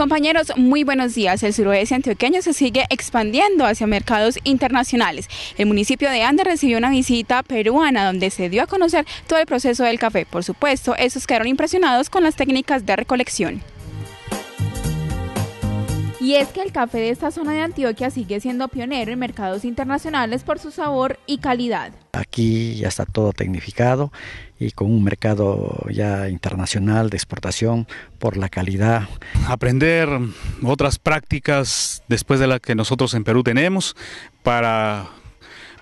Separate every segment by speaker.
Speaker 1: Compañeros, muy buenos días. El suroeste antioqueño se sigue expandiendo hacia mercados internacionales. El municipio de Andes recibió una visita peruana donde se dio a conocer todo el proceso del café. Por supuesto, estos quedaron impresionados con las técnicas de recolección. Y es que el café de esta zona de Antioquia sigue siendo pionero en mercados internacionales por su sabor y calidad.
Speaker 2: Aquí ya está todo tecnificado y con un mercado ya internacional de exportación por la calidad.
Speaker 3: Aprender otras prácticas después de las que nosotros en Perú tenemos para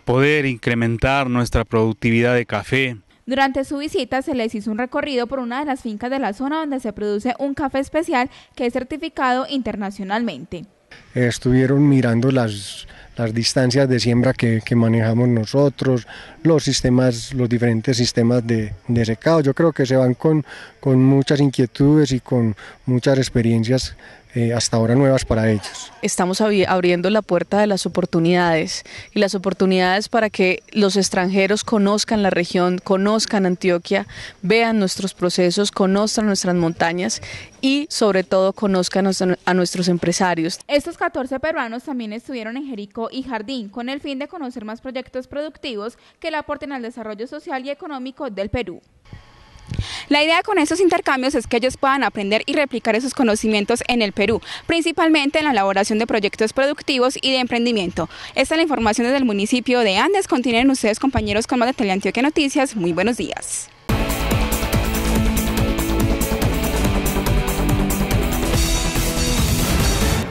Speaker 3: poder incrementar nuestra productividad de café.
Speaker 1: Durante su visita se les hizo un recorrido por una de las fincas de la zona donde se produce un café especial que es certificado internacionalmente.
Speaker 4: Estuvieron mirando las, distancias de siembra que, manejamos nosotros, los sistemas, los diferentes sistemas de, de secado. Yo creo que se van con, con muchas inquietudes y con muchas experiencias eh, hasta ahora nuevas para ellos.
Speaker 5: Estamos abriendo la puerta de las oportunidades y las oportunidades para que los extranjeros conozcan la región, conozcan Antioquia, vean nuestros procesos, conozcan nuestras montañas y sobre todo conozcan a nuestros empresarios.
Speaker 1: Estos 14 peruanos también estuvieron en Jericó y Jardín con el fin de conocer más proyectos productivos que le aporten al desarrollo social y económico del Perú. La idea con estos intercambios es que ellos puedan aprender y replicar esos conocimientos en el Perú, principalmente en la elaboración de proyectos productivos y de emprendimiento. Esta es la información desde el municipio de Andes. Continúen ustedes, compañeros, con más de Teleantioquia Noticias. Muy buenos días.